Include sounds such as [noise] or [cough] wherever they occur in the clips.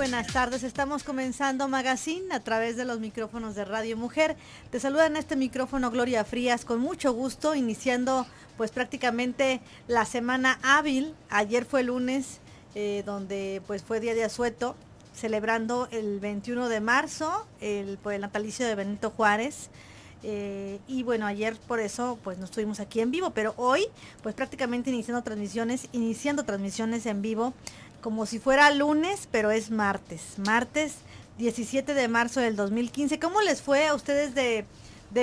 buenas tardes. Estamos comenzando Magazine a través de los micrófonos de Radio Mujer. Te saluda en este micrófono Gloria Frías con mucho gusto, iniciando pues prácticamente la semana hábil. Ayer fue lunes, eh, donde pues fue día de asueto, celebrando el 21 de marzo, pues, el, natalicio de Benito Juárez. Eh, y bueno, ayer por eso pues no estuvimos aquí en vivo, pero hoy pues prácticamente iniciando transmisiones, iniciando transmisiones en vivo como si fuera lunes, pero es martes. Martes 17 de marzo del 2015. ¿Cómo les fue a ustedes de,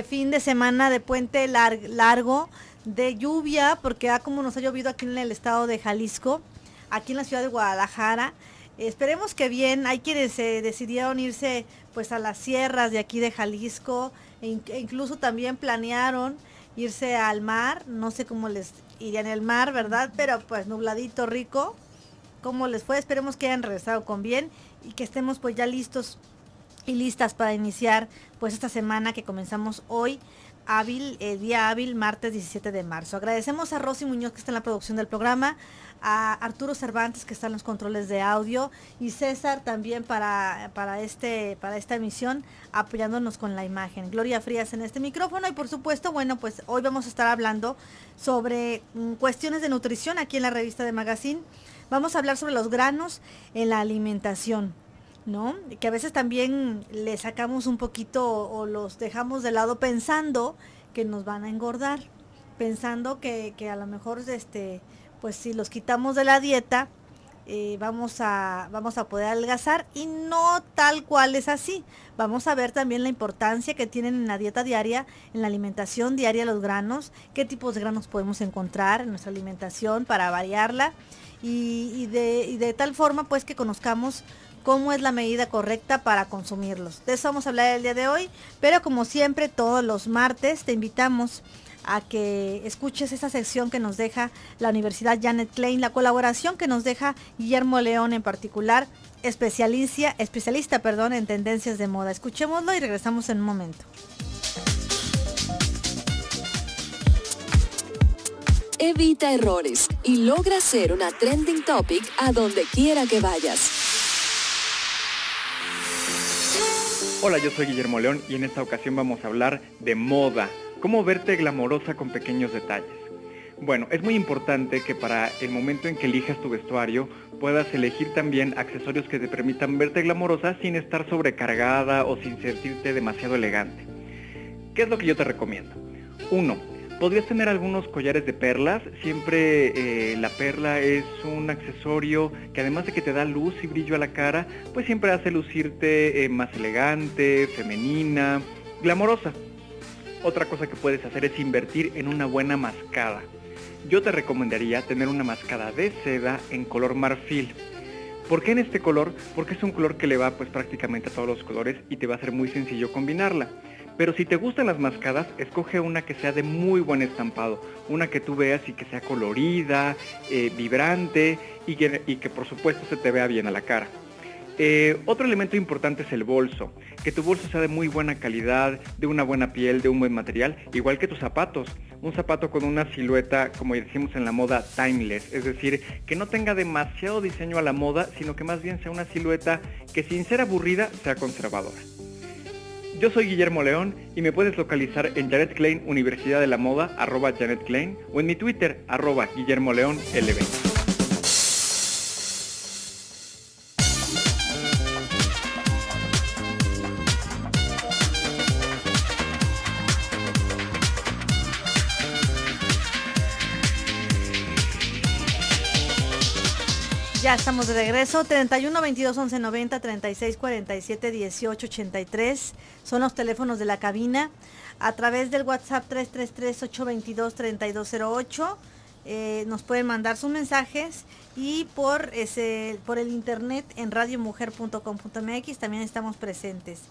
fin de semana de puente largo, de lluvia? Porque ha como nos ha llovido aquí en el estado de Jalisco, aquí en la ciudad de Guadalajara. Esperemos que bien, hay quienes se eh, decidieron irse pues a las sierras de aquí de Jalisco e, e incluso también planearon irse al mar, no sé cómo les iría en el mar, ¿verdad? Pero pues nubladito rico cómo les fue. Esperemos que hayan regresado con bien y que estemos pues ya listos y listas para iniciar pues esta semana que comenzamos hoy hábil, eh, día hábil, martes 17 de marzo. Agradecemos a Rosy Muñoz que está en la producción del programa, a Arturo Cervantes que está en los controles de audio y César también para, para, este, para esta emisión apoyándonos con la imagen. Gloria Frías en este micrófono y por supuesto, bueno, pues hoy vamos a estar hablando sobre mm, cuestiones de nutrición aquí en la revista de Magazine. Vamos a hablar sobre los granos en la alimentación, ¿no? Que a veces también le sacamos un poquito o, los dejamos de lado pensando que nos van a engordar, pensando que, a lo mejor, este, pues si los quitamos de la dieta, eh, vamos, a, vamos a poder adelgazar y no tal cual es así. Vamos a ver también la importancia que tienen en la dieta diaria, en la alimentación diaria los granos, qué tipos de granos podemos encontrar en nuestra alimentación para variarla y, de, tal forma pues que conozcamos cómo es la medida correcta para consumirlos. De eso vamos a hablar el día de hoy, pero como siempre todos los martes te invitamos a que escuches esa sección que nos deja la Universidad Janet Klein, la colaboración que nos deja Guillermo León en particular, especialista, especialista perdón, en tendencias de moda. Escuchémoslo y regresamos en un momento. evita errores y logra ser una trending topic a donde quiera que vayas. Hola, yo soy Guillermo León y en esta ocasión vamos a hablar de moda, cómo verte glamorosa con pequeños detalles. Bueno, es muy importante que para el momento en que elijas tu vestuario puedas elegir también accesorios que te permitan verte glamorosa sin estar sobrecargada o sin sentirte demasiado elegante. ¿Qué es lo que yo te recomiendo? Uno. Podrías tener algunos collares de perlas, siempre eh, la perla es un accesorio que además de que te da luz y brillo a la cara, pues siempre hace lucirte eh, más elegante, femenina, glamorosa. Otra cosa que puedes hacer es invertir en una buena mascada. Yo te recomendaría tener una mascada de seda en color marfil. ¿Por qué en este color? Porque es un color que le va pues prácticamente a todos los colores y te va a ser muy sencillo combinarla. Pero si te gustan las mascadas, escoge una que sea de muy buen estampado, una que tú veas y que sea colorida, eh, vibrante y que, por supuesto se te vea bien a la cara. Eh, otro elemento importante es el bolso, que tu bolso sea de muy buena calidad, de una buena piel, de un buen material, igual que tus zapatos. Un zapato con una silueta, como decimos en la moda, timeless, es decir, que no tenga demasiado diseño a la moda, sino que más bien sea una silueta que sin ser aburrida sea conservadora. Yo soy Guillermo León y me puedes localizar en Janet Klein Universidad de la Moda, arroba Janet Klein, o en mi Twitter, arroba Guillermo León de regreso. 31 22 11 90 36 47 18 83 son los teléfonos de la cabina. A través del WhatsApp 333 822 3208 nos pueden mandar sus mensajes y por, ese, por el internet en radiomujer.com.mx también estamos presentes.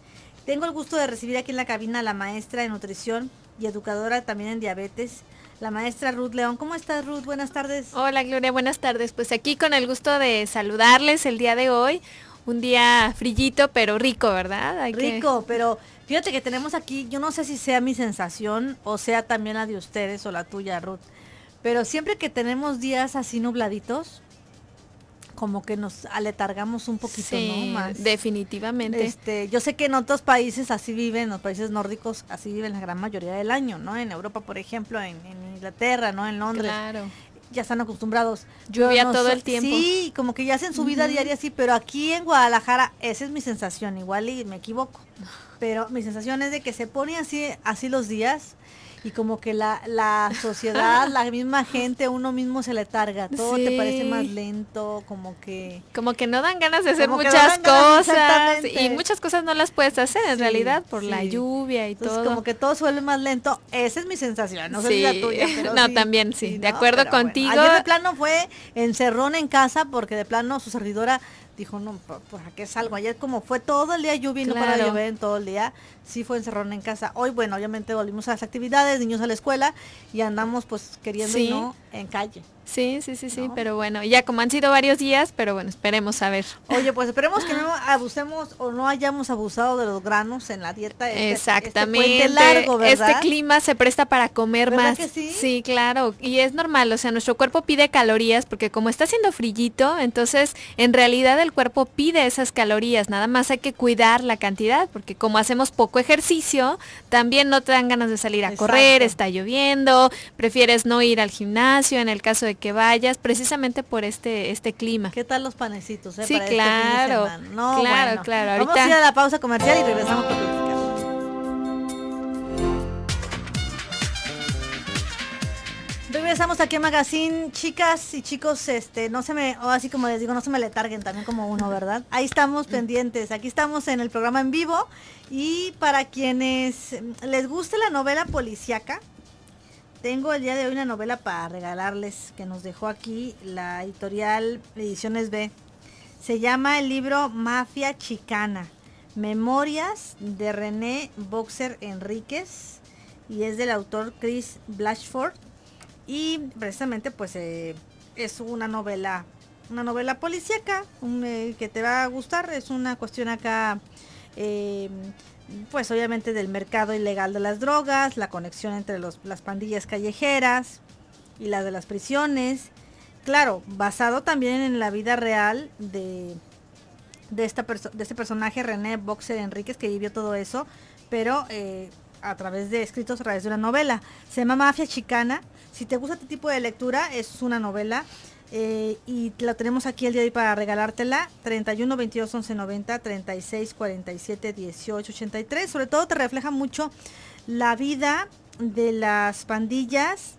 Tengo el gusto de recibir aquí en la cabina a la maestra de nutrición y educadora también en diabetes, la maestra Ruth León. ¿Cómo estás, Ruth? Buenas tardes. Hola, Gloria, buenas tardes. Pues aquí con el gusto de saludarles el día de hoy. Un día frillito, pero rico, ¿verdad? rico, pero fíjate que tenemos aquí, yo no sé si sea mi sensación o sea también la de ustedes o la tuya, Ruth, pero siempre que tenemos días así nubladitos, como que nos aletargamos un poquito, ¿no? Más. Definitivamente. Este, yo sé que en otros países así viven, los países nórdicos así viven la gran mayoría del año, ¿no? En Europa, por ejemplo, en, Inglaterra, ¿no? En Londres. Claro. Ya están acostumbrados. Lluvia todo el tiempo. Sí, como que ya hacen su vida diaria así, pero aquí en Guadalajara, esa es mi sensación, igual y me equivoco. Pero mi sensación es de que se pone así, así los días y como que la, sociedad, la misma gente, uno mismo se le targa, todo te parece más lento, como que... Como que no dan ganas de hacer muchas cosas y muchas cosas no las puedes hacer en realidad por la lluvia y todo. Como que todo suele más lento, esa es mi sensación, no sé si la tuya. no, también sí, de acuerdo contigo. de plano fue encerrón en casa porque de plano su servidora dijo, no, pues, ¿a qué salgo? Ayer como fue todo el día lluvia para llover en todo el día, sí fue encerrón en casa. Hoy, bueno, obviamente volvimos a las actividades, niños a la escuela y andamos pues queriendo y no en calle. Sí, sí, sí, sí, pero bueno, ya como han sido varios días, pero bueno, esperemos a ver. Oye, pues esperemos que no [laughs] abusemos o no hayamos abusado de los granos en la dieta. Este, este Exactamente. Este, largo, ¿verdad? este clima se presta para comer más. sí? claro, y es normal, o sea, nuestro cuerpo pide calorías porque como está haciendo frillito, entonces en realidad el cuerpo pide esas calorías, nada más hay que cuidar la cantidad porque como hacemos poco ejercicio, también no te dan ganas de salir a correr, está lloviendo, prefieres no ir al gimnasio en el caso de que vayas, precisamente por este, este clima. ¿Qué tal los panecitos? Eh, sí, este claro. no, claro, Vamos a ir a la pausa comercial y regresamos con Regresamos aquí a Magazine, chicas y chicos, este, no se me, o así como les digo, no se me letarguen también como uno, ¿verdad? Ahí estamos mm. pendientes, aquí estamos en el programa en vivo y para quienes les guste la novela policíaca, tengo el día de hoy una novela para regalarles que nos dejó aquí la editorial Ediciones B. Se llama el libro Mafia Chicana, Memorias de René Boxer Enríquez y es del autor Chris Blashford y precisamente pues eh, es una novela, una novela policíaca eh, que te va a gustar, es una cuestión acá... Eh, pues obviamente del mercado ilegal de las drogas, la conexión entre las pandillas callejeras y las de las prisiones. Claro, basado también en la vida real de, de, esta de este personaje René Boxer Enríquez que vivió todo eso, pero eh, a través de escritos a través de una novela. Se llama Mafia Chicana. Si te gusta este tipo de lectura, es una novela. Eh, y la tenemos aquí el día de hoy para regalártela. 31 22 11 90 36 47 18 83. Sobre todo te refleja mucho la vida de las pandillas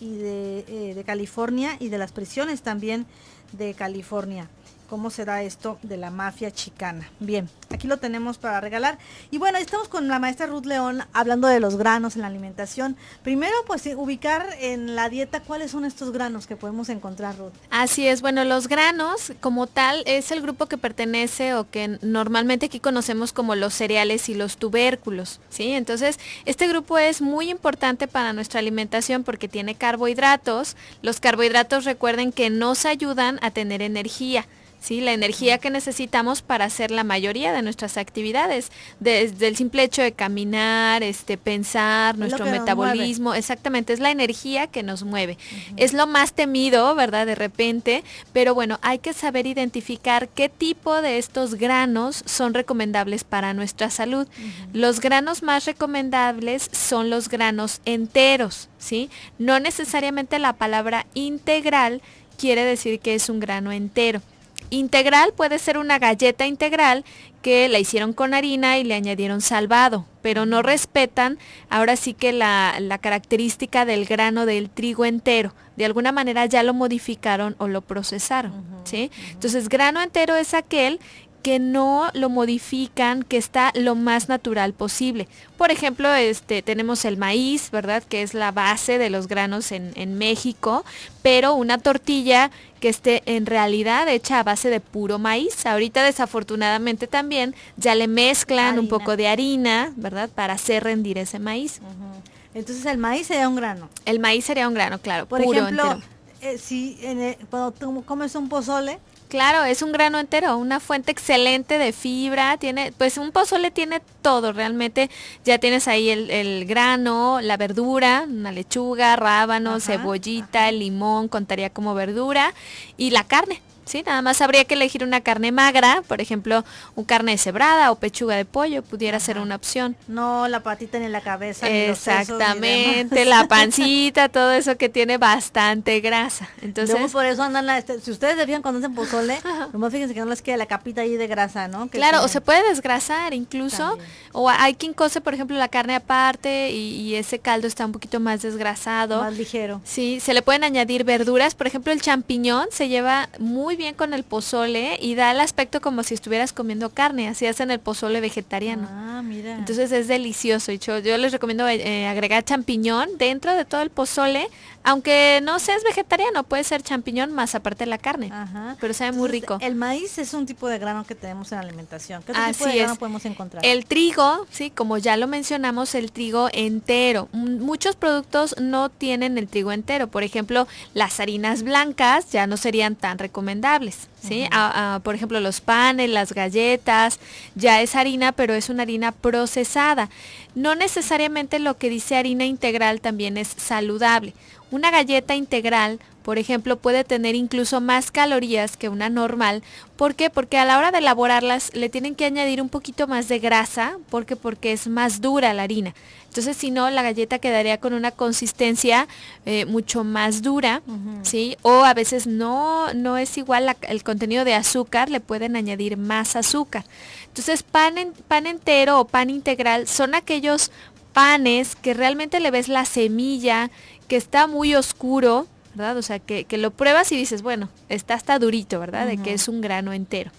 y de eh, California y de las prisiones también de California cómo será esto de la mafia chicana. Bien, aquí lo tenemos para regalar. Y bueno, estamos con la maestra Ruth León hablando de los granos en la alimentación. Primero, pues ubicar en la dieta cuáles son estos granos que podemos encontrar, Ruth. Así es, bueno, los granos como tal es el grupo que pertenece o que normalmente aquí conocemos como los cereales y los tubérculos, ¿sí? Entonces, este grupo es muy importante para nuestra alimentación porque tiene carbohidratos. Los carbohidratos recuerden que nos ayudan a tener energía. ¿sí? la energía que necesitamos para hacer la mayoría de nuestras actividades, desde el simple hecho de caminar, este, pensar, nuestro metabolismo, exactamente, es la energía que nos mueve. Es lo más temido, ¿verdad? De repente, pero bueno, hay que saber identificar qué tipo de estos granos son recomendables para nuestra salud. Los granos más recomendables son los granos enteros, ¿sí? No necesariamente la palabra integral quiere decir que es un grano entero. Integral puede ser una galleta integral que la hicieron con harina y le añadieron salvado, pero no respetan ahora sí que la, característica del grano del trigo entero. De alguna manera ya lo modificaron o lo procesaron. ¿sí? Entonces, grano entero es aquel que no lo modifican, que está lo más natural posible. Por ejemplo, este, tenemos el maíz, ¿verdad? Que es la base de los granos en, México, pero una tortilla que esté en realidad hecha a base de puro maíz. Ahorita desafortunadamente también ya le mezclan un poco de harina, ¿verdad? Para hacer rendir ese maíz. Entonces el maíz sería un grano. El maíz sería un grano, claro. Por ejemplo, eh, si en cuando comes un pozole, Claro, es un grano entero, una fuente excelente de fibra, tiene, pues un pozole tiene todo, realmente ya tienes ahí el, grano, la verdura, una lechuga, rábano, cebollita, el limón, contaría como verdura, y la carne, ¿sí? Nada más habría que elegir una carne magra, por ejemplo, un carne cebrada o pechuga de pollo pudiera ser una opción. No la patita ni la cabeza. Exactamente, la pancita, todo eso que tiene bastante grasa. Entonces, por eso andan, la, este, si ustedes debían cuando hacen pozole, [laughs] nomás fíjense que no les queda la capita ahí de grasa, ¿no? claro, o se puede desgrasar incluso, o hay quien cose, por ejemplo, la carne aparte y, y, ese caldo está un poquito más desgrasado. Más ligero. Sí, se le pueden añadir verduras, por ejemplo, el champiñón se lleva muy bien con el pozole y da el aspecto como si estuvieras comiendo carne, así hacen el pozole vegetariano. Ah, Entonces es delicioso. Y yo, les recomiendo eh, eh, agregar champiñón dentro de todo el pozole, aunque no seas vegetariano, puede ser champiñón más aparte la carne. Pero sabe muy rico. El maíz es un tipo de grano que tenemos en la alimentación. ¿Qué así tipo de grano podemos encontrar? El trigo, sí, como ya lo mencionamos, el trigo entero. Mm, muchos productos no tienen el trigo entero. Por ejemplo, las harinas blancas ya no serían tan recomendables ¿sí? Ah, ah, por ejemplo, los panes, las galletas, ya es harina, pero es una harina procesada. No necesariamente lo que dice harina integral también es saludable. Una galleta integral por ejemplo, puede tener incluso más calorías que una normal. ¿Por qué? Porque a la hora de elaborarlas le tienen que añadir un poquito más de grasa, porque porque es más dura la harina. Entonces, si no, la galleta quedaría con una consistencia eh, mucho más dura, ¿sí? O a veces no, no es igual el contenido de azúcar, le pueden añadir más azúcar. Entonces, pan, pan entero o pan integral son aquellos panes que realmente le ves la semilla, que está muy oscuro, o sea, que, lo pruebas y dices, bueno, está hasta durito, ¿verdad? De que es un grano entero.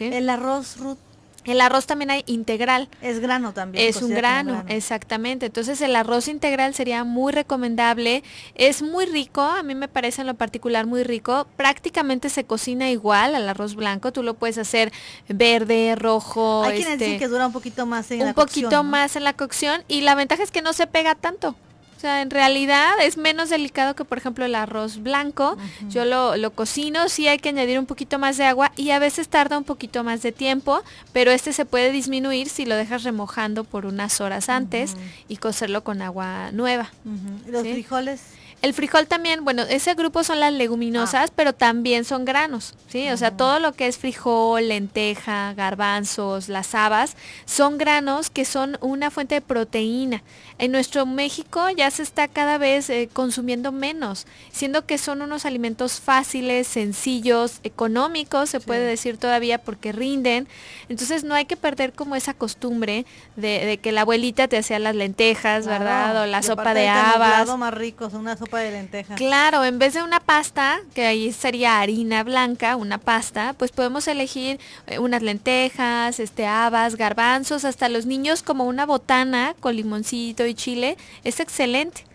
El arroz, root El arroz también hay integral. Es grano también. Es un grano, exactamente. Entonces el arroz integral sería muy recomendable. Es muy rico, a mí me parece en lo particular muy rico. Prácticamente se cocina igual al arroz blanco. Tú lo puedes hacer verde, rojo. Hay quienes dicen este, que dura un poquito más en la cocción. Un poquito más en la cocción y la ventaja es que no se pega tanto. O sea, en realidad es menos delicado que, por ejemplo, el arroz blanco. Yo lo, lo, cocino, sí hay que añadir un poquito más de agua y a veces tarda un poquito más de tiempo, pero este se puede disminuir si lo dejas remojando por unas horas antes y cocerlo con agua nueva. ¿Los frijoles? El frijol también, bueno, ese grupo son las leguminosas, ah. pero también son granos, ¿sí? O sea, ah. todo lo que es frijol, lenteja, garbanzos, las habas, son granos que son una fuente de proteína. En nuestro México ya se está cada vez eh, consumiendo menos, siendo que son unos alimentos fáciles, sencillos, económicos, se puede decir todavía, porque rinden. Entonces no hay que perder como esa costumbre de, que la abuelita te hacía las lentejas, ¿verdad? o la sopa de habas. Más ricos, una de Claro, en vez de una pasta, que ahí sería harina blanca, una pasta, pues podemos elegir eh, unas lentejas, este habas, garbanzos, hasta los niños como una botana con limoncito y chile, es excelente.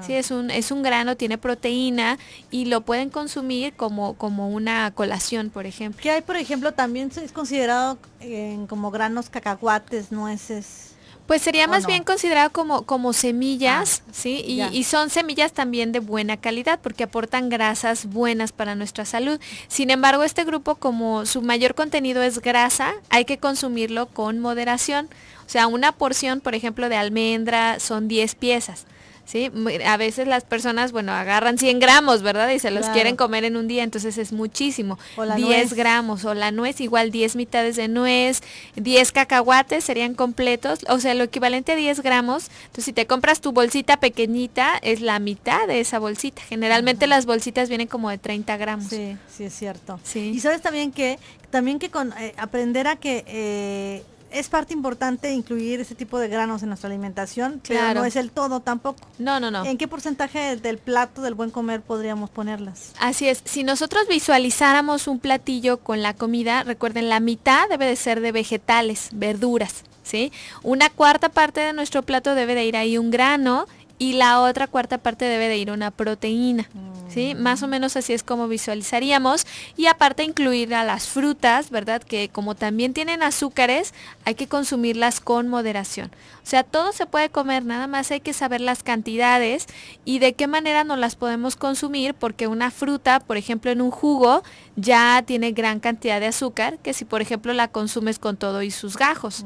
si Sí, es un, es un grano, tiene proteína y lo pueden consumir como, como una colación, por ejemplo. Que hay, por ejemplo, también es considerado eh, como granos cacahuates, nueces. Pues sería más bien considerado como, como semillas, ah, ¿sí? Y, y, son semillas también de buena calidad porque aportan grasas buenas para nuestra salud. Sin embargo, este grupo, como su mayor contenido es grasa, hay que consumirlo con moderación. O sea, una porción, por ejemplo, de almendra son 10 piezas. ¿sí? A veces las personas, bueno, agarran 100 gramos, ¿verdad? Y se los quieren comer en un día, entonces es muchísimo. 10 gramos, o la nuez, igual 10 mitades de nuez, 10 cacahuates serían completos, o sea, lo equivalente a 10 gramos. Entonces, si te compras tu bolsita pequeñita, es la mitad de esa bolsita. Generalmente las bolsitas vienen como de 30 gramos. Sí, sí, es cierto. Sí. Y sabes también que, también que con eh, aprender a que... Eh, es parte importante incluir ese tipo de granos en nuestra alimentación, pero no es el todo tampoco. No, no, no. ¿En qué porcentaje del, del, plato del buen comer podríamos ponerlas? Así es, si nosotros visualizáramos un platillo con la comida, recuerden, la mitad debe de ser de vegetales, verduras, ¿sí? Una cuarta parte de nuestro plato debe de ir ahí un grano y la otra cuarta parte debe de ir una proteína. ¿Sí? Mm. Más o menos así es como visualizaríamos. Y aparte incluir a las frutas, ¿verdad? Que como también tienen azúcares, hay que consumirlas con moderación. O sea, todo se puede comer, nada más hay que saber las cantidades y de qué manera nos las podemos consumir, porque una fruta, por ejemplo, en un jugo, ya tiene gran cantidad de azúcar, que si por ejemplo la consumes con todo y sus gajos.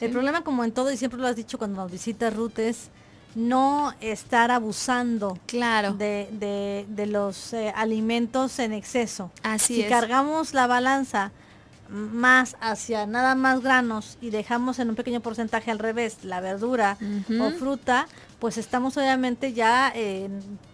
El problema, como en todo, y siempre lo has dicho cuando nos visitas, Ruth, es no estar abusando claro. de, de, los eh, alimentos en exceso. Así si cargamos la balanza más hacia nada más granos y dejamos en un pequeño porcentaje al revés la verdura o fruta, pues estamos obviamente ya eh,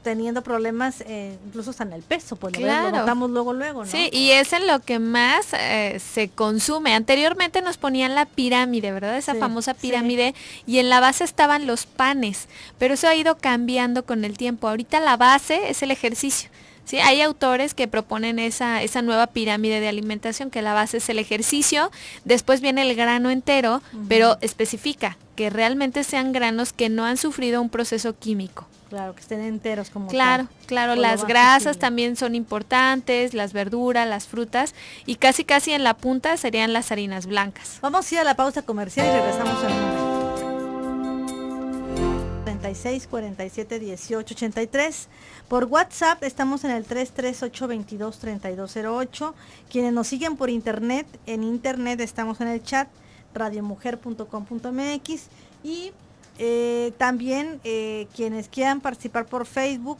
teniendo problemas eh, incluso hasta en el peso, pues lo notamos luego, luego, ¿no? Sí, y es en lo que más eh, se consume. Anteriormente nos ponían la pirámide, ¿verdad? Esa famosa pirámide, y en la base estaban los panes, pero eso ha ido cambiando con el tiempo. Ahorita la base es el ejercicio. Sí, hay autores que proponen esa, nueva pirámide de alimentación, que la base es el ejercicio, después viene el grano entero, pero especifica que realmente sean granos que no han sufrido un proceso químico. Claro, que estén enteros como Claro, claro, las grasas también son importantes, las verduras, las frutas y casi casi en la punta serían las harinas blancas. Vamos a ir a la pausa comercial y regresamos al momento. 56 47 18 83. Por WhatsApp estamos en el 338 22 3208. Quienes nos siguen por internet, en internet estamos en el chat radiomujer.com.mx y eh, también eh, quienes quieran participar por Facebook,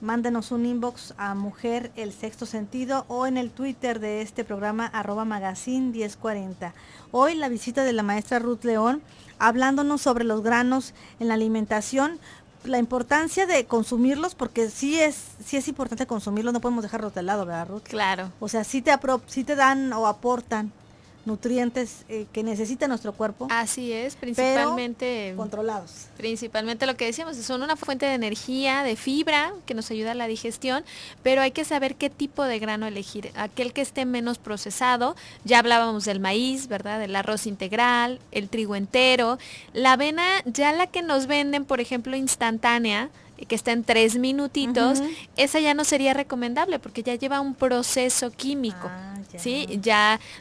mándenos un inbox a Mujer El Sexto Sentido o en el Twitter de este programa arroba magazine 1040. Hoy la visita de la maestra Ruth León hablándonos sobre los granos en la alimentación, la importancia de consumirlos, porque sí es, sí es importante consumirlos, no podemos dejarlos de lado, ¿verdad, Ruth? Claro. O sea, sí te, sí te dan o aportan nutrientes eh, que necesita nuestro cuerpo. Así es, principalmente eh, controlados. Principalmente lo que decíamos, son una fuente de energía, de fibra que nos ayuda a la digestión, pero hay que saber qué tipo de grano elegir, aquel que esté menos procesado, ya hablábamos del maíz, ¿verdad? Del arroz integral, el trigo entero, la avena ya la que nos venden, por ejemplo, instantánea, que está en tres minutitos, esa ya no sería recomendable porque ya lleva un proceso químico. Ah,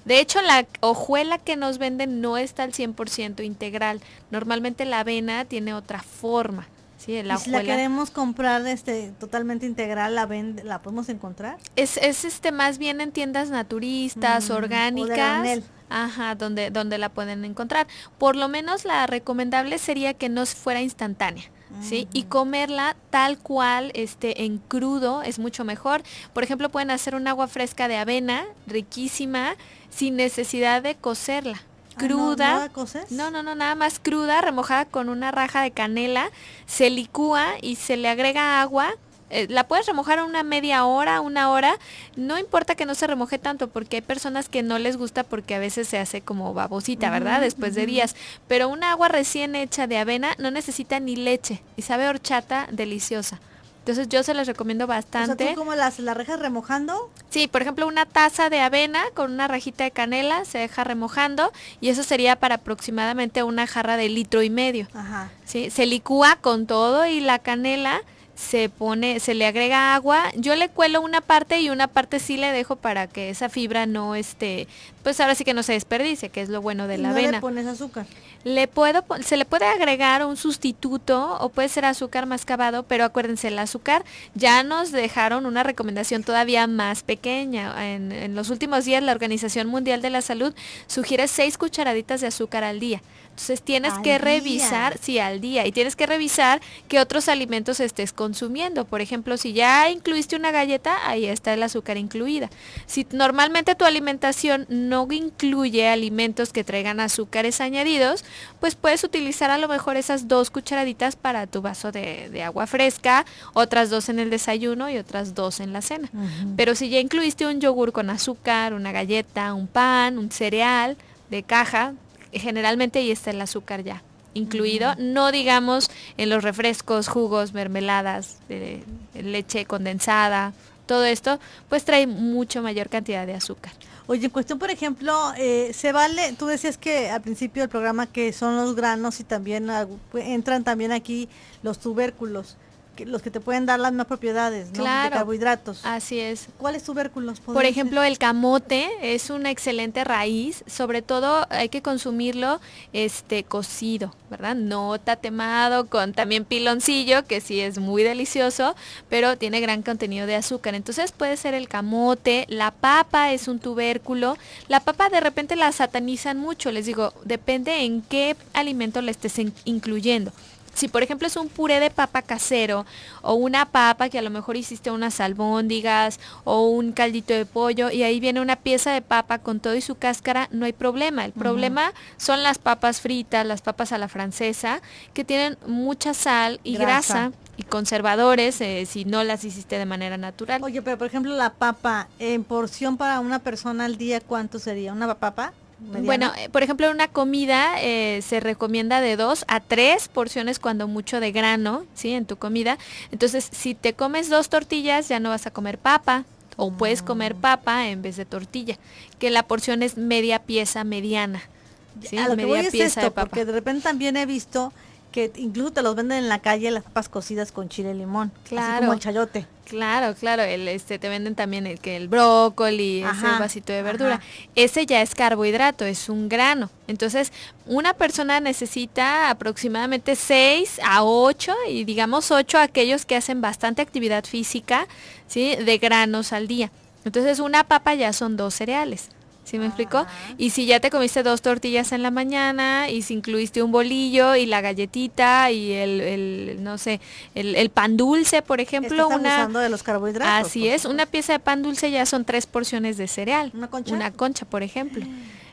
de hecho la hojuela que nos venden no está al 100% integral. Normalmente la avena tiene otra forma. si la queremos comprar este totalmente integral, la la podemos encontrar. Es, este más bien en tiendas naturistas, mm, orgánicas. Ajá, donde, donde la pueden encontrar. Por lo menos la recomendable sería que no fuera instantánea. Mm. Y comerla tal cual, este, en crudo, es mucho mejor. Por ejemplo, pueden hacer un agua fresca de avena, riquísima, sin necesidad de cocerla. Ah, cruda. no, coces? no, no, no, nada más cruda, remojada con una raja de canela, se licúa y se le agrega agua eh, la puedes remojar una media hora, una hora, no importa que no se remoje tanto, porque hay personas que no les gusta porque a veces se hace como babosita, ¿verdad? Después de días. Pero una agua recién hecha de avena no necesita ni leche y sabe horchata deliciosa. Entonces yo se las recomiendo bastante. O como las, rejas remojando? Sí, por ejemplo, una taza de avena con una rajita de canela se deja remojando y eso sería para aproximadamente una jarra de litro y medio. Ajá. Se licúa con todo y la canela se pone, se le agrega agua, yo le cuelo una parte y una parte sí le dejo para que esa fibra no esté, pues ahora sí que no se desperdice, que es lo bueno de la no avena. le pones azúcar? Le puedo, se le puede agregar un sustituto o puede ser azúcar mascabado, pero acuérdense, el azúcar ya nos dejaron una recomendación todavía más pequeña. En, los últimos días la Organización Mundial de la Salud sugiere seis cucharaditas de azúcar al día. Entonces tienes que revisar, sí, al día, y tienes que revisar qué otros alimentos estés consumiendo. Por ejemplo, si ya incluiste una galleta, ahí está el azúcar incluida. Si normalmente tu alimentación no incluye alimentos que traigan azúcares añadidos, pues puedes utilizar a lo mejor esas dos cucharaditas para tu vaso de, agua fresca, otras dos en el desayuno y otras dos en la cena. Pero si ya incluiste un yogur con azúcar, una galleta, un pan, un cereal de caja, generalmente ahí está el azúcar ya incluido, no digamos en los refrescos, jugos, mermeladas, eh, leche condensada, todo esto, pues trae mucho mayor cantidad de azúcar. Oye, en cuestión, por ejemplo, eh, se vale, tú decías que al principio del programa que son los granos y también entran también aquí los tubérculos los que te pueden dar las más propiedades ¿no? de carbohidratos. Así es. ¿Cuáles tubérculos? Por ejemplo, el camote es una excelente raíz, sobre todo hay que consumirlo este cocido, ¿verdad? No tatemado con también piloncillo, que sí es muy delicioso, pero tiene gran contenido de azúcar. Entonces puede ser el camote, la papa es un tubérculo. La papa de repente la satanizan mucho, les digo, depende en qué alimento la estés incluyendo si por ejemplo es un puré de papa casero o una papa que a lo mejor hiciste unas albóndigas o un caldito de pollo y ahí viene una pieza de papa con todo y su cáscara, no hay problema. El problema son las papas fritas, las papas a la francesa, que tienen mucha sal y grasa. y conservadores eh, si no las hiciste de manera natural. Oye, pero por ejemplo la papa, en porción para una persona al día, ¿cuánto sería? ¿Una papa? Bueno, eh, por ejemplo, una comida eh, se recomienda de dos a tres porciones cuando mucho de grano, ¿sí? En tu comida. Entonces, si te comes dos tortillas, ya no vas a comer papa. O ah. puedes comer papa en vez de tortilla, que la porción es media pieza mediana. ¿sí? A lo que voy es esto, porque de repente también he visto que incluso te los venden en la calle las papas cocidas con chile y limón, claro. así como chayote. Claro, claro, el, este te venden también el que el brócoli, y ese vasito de verdura. Ese ya es carbohidrato, es un grano. Entonces, una persona necesita aproximadamente 6 a 8 y digamos 8 aquellos que hacen bastante actividad física, ¿sí? de granos al día. Entonces, una papa ya son dos cereales. ¿Sí me explicó? Y si ya te comiste dos tortillas en la mañana y si incluiste un bolillo y la galletita y el, no sé, el, pan dulce, por ejemplo, una... de los carbohidratos. Así es, una pieza de pan dulce ya son tres porciones de cereal. Una concha. Una concha, por ejemplo.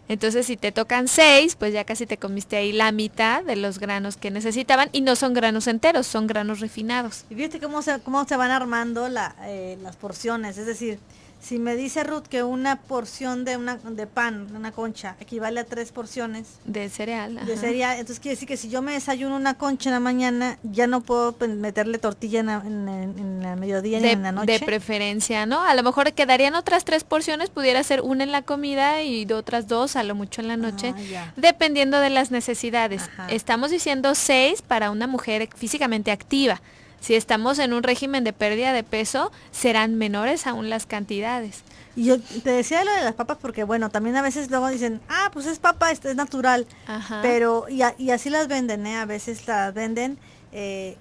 Entonces, si te tocan seis, pues ya casi te comiste ahí la mitad de los granos que necesitaban y no son granos enteros, son granos refinados. Y viste cómo se, cómo se van armando eh, las porciones, es decir, si me dice Ruth que una porción de, una, de pan, una concha, equivale a tres porciones. De cereal. De Entonces quiere decir que si yo me desayuno una concha en la mañana, ya no puedo pues, meterle tortilla en, la, el mediodía de, en la noche. De preferencia, ¿no? A lo mejor quedarían otras tres porciones, pudiera ser una en la comida y otras dos, a lo mucho en la noche, ah, dependiendo de las necesidades. Estamos diciendo seis para una mujer físicamente activa. Si estamos en un régimen de pérdida de peso, serán menores aún las cantidades. Y yo te decía lo de las papas porque, bueno, también a veces luego dicen, ah, pues es papa, es, es natural. Pero, y, así las venden, ¿eh? A veces las venden eh,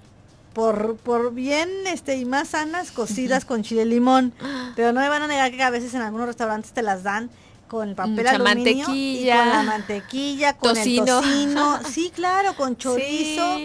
por, bien este y más sanas, cocidas [laughs] con chile limón. Pero no me van a negar que a veces en algunos restaurantes te las dan con mm, papel aluminio mantequilla, y con la mantequilla, con tocino. el tocino, [laughs] sí, claro, con chorizo,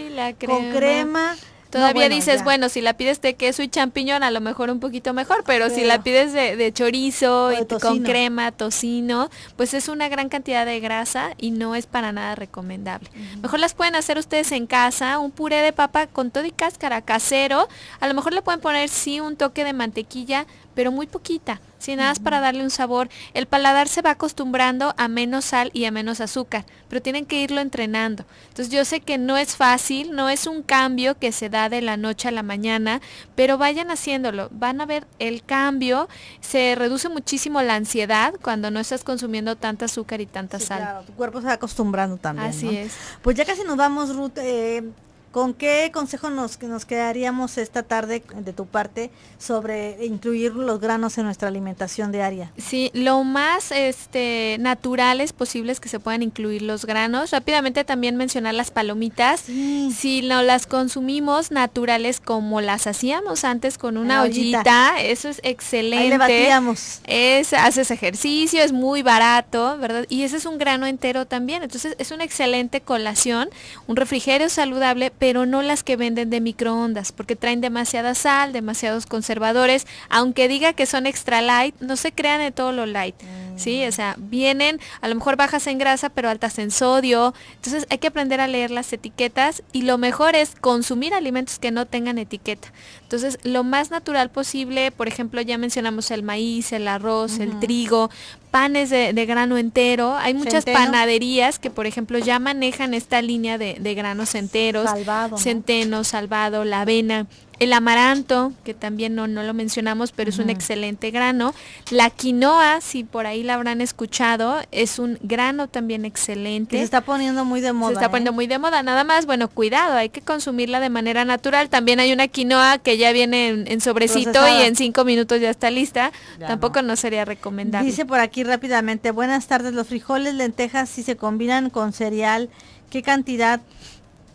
con crema Todavía dices, bueno, si la pides de queso y champiñón, a lo mejor un poquito mejor, pero, si la pides de, chorizo y con crema, tocino, pues es una gran cantidad de grasa y no es para nada recomendable. Mejor las pueden hacer ustedes en casa, un puré de papa con todo y cáscara casero. A lo mejor le pueden poner sí un toque de mantequilla, pero muy poquita, sin nada es para darle un sabor. El paladar se va acostumbrando a menos sal y a menos azúcar, pero tienen que irlo entrenando. Entonces yo sé que no es fácil, no es un cambio que se da de la noche a la mañana, pero vayan haciéndolo, van a ver el cambio, se reduce muchísimo la ansiedad cuando no estás consumiendo tanta azúcar y tanta sal. Claro, tu cuerpo se va acostumbrando también. Así es. Pues ya casi nos vamos, Ruth. Eh, ¿Con qué consejo nos, nos quedaríamos esta tarde de tu parte sobre incluir los granos en nuestra alimentación diaria? Sí, lo más este, naturales posibles que se puedan incluir los granos. Rápidamente también mencionar las palomitas. Si no las consumimos naturales como las hacíamos antes con una ollita. eso es excelente. Ahí le batíamos. Es, haces ejercicio, es muy barato, ¿verdad? Y ese es un grano entero también. Entonces es una excelente colación, un refrigerio saludable pero no las que venden de microondas, porque traen demasiada sal, demasiados conservadores, aunque diga que son extra light, no se crean de todo lo light, ¿sí? O sea, vienen a lo mejor bajas en grasa, pero altas en sodio, entonces hay que aprender a leer las etiquetas y lo mejor es consumir alimentos que no tengan etiqueta. Entonces, lo más natural posible, por ejemplo, ya mencionamos el maíz, el arroz, el trigo, panes de, grano entero. Hay muchas panaderías que, por ejemplo, ya manejan esta línea de, granos enteros centeno, salvado, la avena, el amaranto, que también no, lo mencionamos, pero es un excelente grano. La quinoa, si por ahí la habrán escuchado, es un grano también excelente. se está poniendo muy de moda. Se está poniendo ¿eh? muy de moda. Nada más, bueno, cuidado, hay que consumirla de manera natural. También hay una quinoa que ya viene en, sobrecito y en cinco minutos ya está lista. Tampoco no. sería recomendable. Dice por aquí rápidamente, buenas tardes, los frijoles, lentejas, si se combinan con cereal, ¿qué cantidad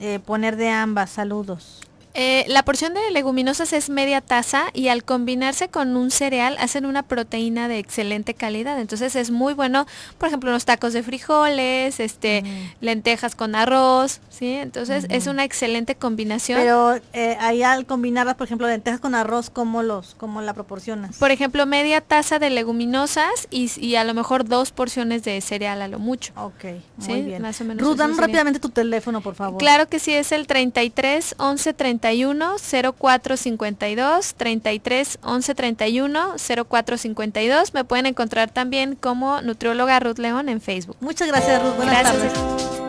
eh, poner de ambas. Saludos. Eh, la porción de leguminosas es media taza y al combinarse con un cereal hacen una proteína de excelente calidad. Entonces es muy bueno, por ejemplo, los tacos de frijoles, este, lentejas con arroz, ¿sí? Entonces es una excelente combinación. Pero eh, ahí al combinarlas, por ejemplo, lentejas con arroz, ¿cómo, los, cómo la proporcionas? Por ejemplo, media taza de leguminosas y, a lo mejor dos porciones de cereal a lo mucho. Ok, muy bien. Más o menos rápidamente tu teléfono, por favor. Claro que sí, es el 33 31 04 52 33 11 31 04 52. Me pueden encontrar también como nutrióloga Ruth León en Facebook. Muchas gracias Ruth. Buenas gracias.